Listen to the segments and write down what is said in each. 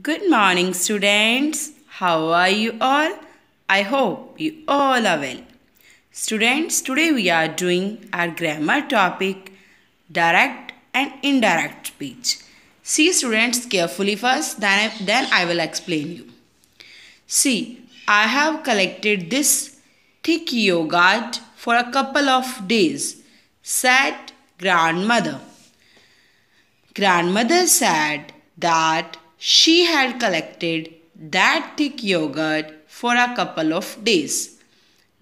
Good morning students. How are you all? I hope you all are well. Students, today we are doing our grammar topic direct and indirect speech. See students carefully first then I, then I will explain you. See, I have collected this thick yogurt for a couple of days, said grandmother. Grandmother said that she had collected that thick yogurt for a couple of days.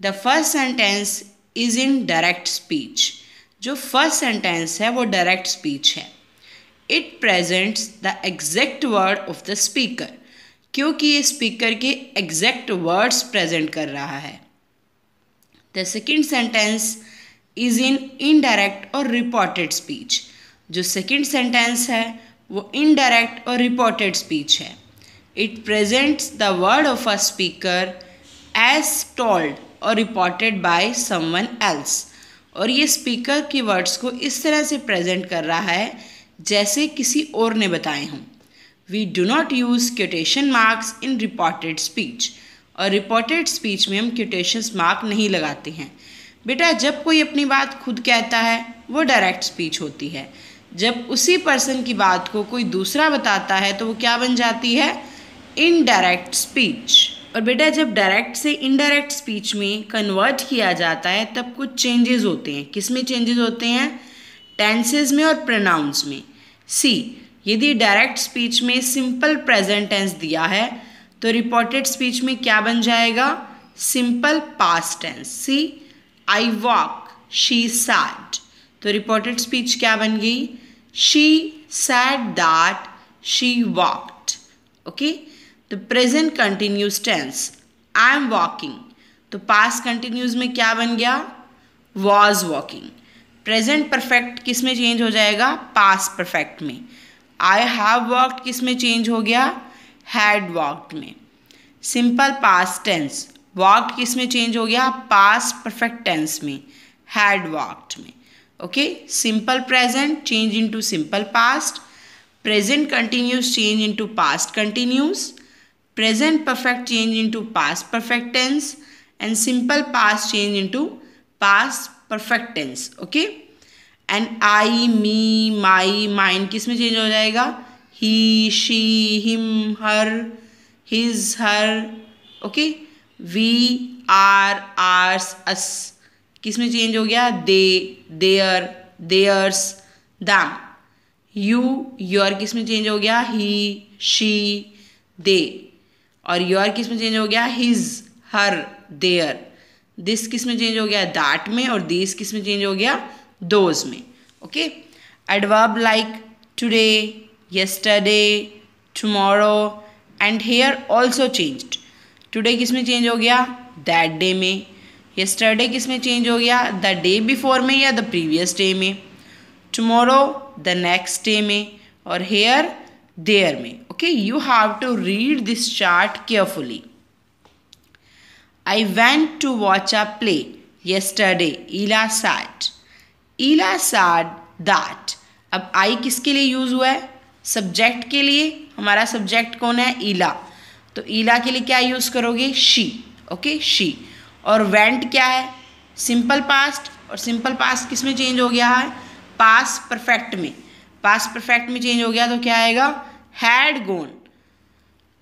The first sentence is in direct speech. जो first sentence है वो direct speech है it presents the exact word of the speaker क्योंकि ये speaker के exact words present कर रहा है the second sentence is in indirect और रिपोर्टेड स्पीच जो सेकेंड सेंटेंस है वो इनडायरेक्ट और रिपोर्टेड स्पीच है it presents the word of a speaker as told और रिपोर्टेड बाय समवन एल्स और ये स्पीकर की वर्ड्स को इस तरह से प्रेजेंट कर रहा है जैसे किसी और ने बताए हों we do not use quotation marks in reported speech और रिपोर्टेड स्पीच में हम क्यूटेशन मार्क नहीं लगाते हैं बेटा जब कोई अपनी बात खुद कहता है वो डायरेक्ट स्पीच होती है जब उसी पर्सन की बात को कोई दूसरा बताता है तो वो क्या बन जाती है इनडायरेक्ट स्पीच और बेटा जब डायरेक्ट से इनडायरेक्ट स्पीच में कन्वर्ट किया जाता है तब कुछ चेंजेस होते हैं किस में चेंजेस होते हैं टेंसेज में और प्रोनाउंस में सी यदि डायरेक्ट स्पीच में सिंपल प्रेजेंट टेंस दिया है तो रिपोर्टेड स्पीच में क्या बन जाएगा simple past tense see I walk she said तो रिपोर्टेड स्पीच क्या बन गई She said that she walked. Okay. The present continuous tense. I am walking. तो पास कंटिन्यूज में क्या बन गया वॉज वॉकिंग प्रेजेंट परफेक्ट किस में चेंज हो जाएगा पास परफेक्ट में आई हैव वॉकड किस में चेंज हो गया हैड वॉकड में सिंपल पास टेंस वॉकड किस में चेंज हो गया पास परफेक्ट टेंस में हैड वॉकड में okay simple present change into simple past present continuous change into past continuous present perfect change into past perfect tense and simple past change into past perfect tense okay and I me my mine किस में change हो जाएगा he she him her his her okay we are ours us किस में change हो गया they their theirs them you your किस में चेंज हो गया ही शी दे और योर किस में चेंज हो गया हिज हर देयर दिस किस में चेंज हो गया दैट में और दिस किस में चेंज हो गया दोज में okay adverb like today yesterday tomorrow and here also changed today किस में चेंज हो गया दैट डे में यस्टरडे किस में चेंज हो गया द डे बिफोर में या द प्रीवियस डे में टमोरो द नेक्स्ट डे में और हेयर देयर में okay you have to read this chart carefully I went to watch a play yesterday Ila said Ila said that अब I किसके लिए use हुआ है सब्जेक्ट के लिए हमारा सब्जेक्ट कौन है ईला तो ईला के लिए क्या यूज़ करोगे शी ओके शी और वेंट क्या है सिंपल पास्ट और सिंपल पास्ट किस में चेंज हो गया है पास परफेक्ट में पास परफेक्ट में चेंज हो गया तो क्या आएगा had gone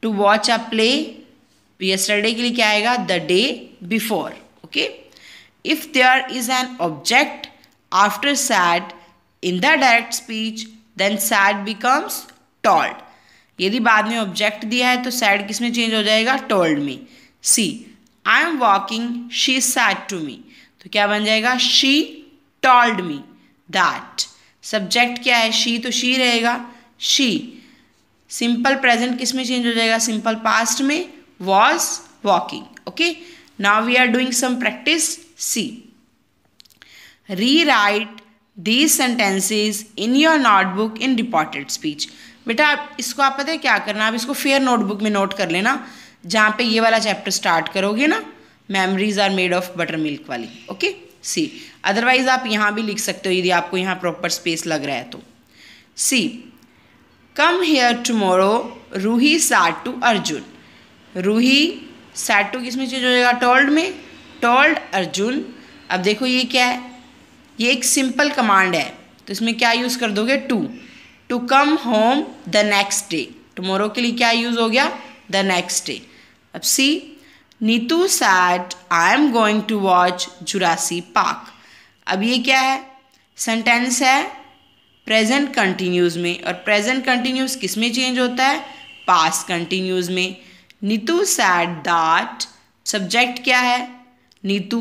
to watch a play yesterday के लिए क्या आएगा the day before okay if there is an object after said in the direct speech then said becomes told यदि बाद में ऑब्जेक्ट दिया है तो सैड किस में चेंज हो जाएगा टोल्ड में see I am walking she said to me तो क्या बन जाएगा she told me that subject क्या है शी तो शी रहेगा शी सिंपल प्रेजेंट किस में चेंज हो जाएगा सिंपल पास्ट में was walking okay now we are doing some practice see rewrite these sentences in your notebook in reported speech बेटा इसको आप पता है क्या करना आप इसको फेयर नोटबुक में नोट कर लेना जहाँ पे ये वाला चैप्टर स्टार्ट करोगे ना memories are made of buttermilk वाली ओके सी अदरवाइज आप यहाँ भी लिख सकते हो यदि आपको यहाँ प्रॉपर स्पेस लग रहा है तो see come here tomorrow Ruhi said to Arjun Ruhi said to किस में चीज हो जाएगा टोल्ड में टोल्ड अर्जुन अब देखो ये क्या है ये एक सिंपल कमांड है तो इसमें क्या यूज़ कर दोगे to to come home the next day tomorrow के लिए क्या यूज़ हो गया द नेक्स्ट डे अब see Neetu said I am going to watch Jurassic Park अब ये क्या है सेंटेंस है प्रेजेंट कंटिन्यूज में और प्रेजेंट कंटिन्यूज किस में चेंज होता है पास कंटिन्यूज में नीतू सैड दैट सब्जेक्ट क्या है नीतू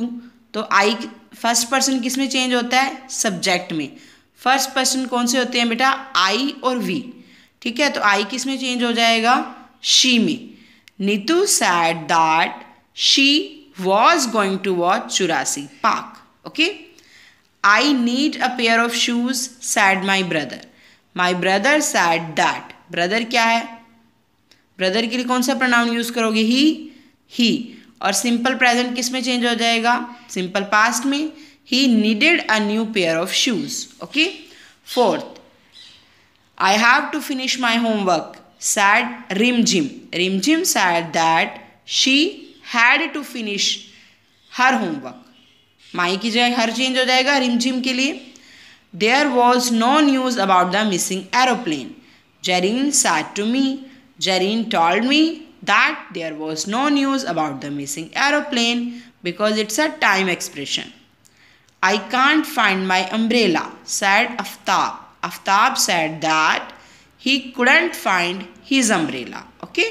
तो आई फर्स्ट पर्सन किस में चेंज होता है सब्जेक्ट में फर्स्ट पर्सन कौन से होते हैं बेटा आई और वी ठीक है तो आई किस में चेंज हो जाएगा शी में Nitu said that she was going to watch Jurassic Park. Okay. I need a pair of shoes, said my brother. My brother said that. Brother क्या है Brother के लिए कौन सा pronoun use करोगे He. He. और simple present किस में चेंज हो जाएगा सिंपल पास्ट में he needed a new pair of shoes okay fourth I have to finish my homework said Rimjim. Rimjim said that she had to finish her homework. My की जगह her change हो जाएगा रिमझिम के लिए there was no news about the missing aeroplane Jerin said to me Jerin told me that there was no news about the missing aeroplane because it's a time expression I can't find my umbrella said Aftab Aftab said that he couldn't find his umbrella okay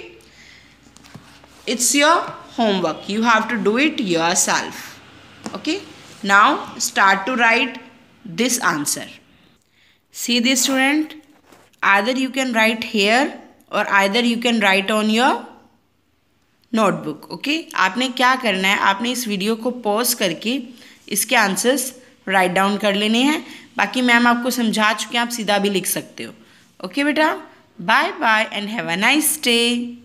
it's your homework you have to do it yourself okay now start to write this answer see this student either you can write here or either you can write on your notebook okay आपने क्या करना है आपने इस video को pause करके इसके answers write down कर लेने हैं बाकी मैम आपको समझा चुके हैं आप सीधा भी लिख सकते हो Okay, beta? Bye bye and have a nice day.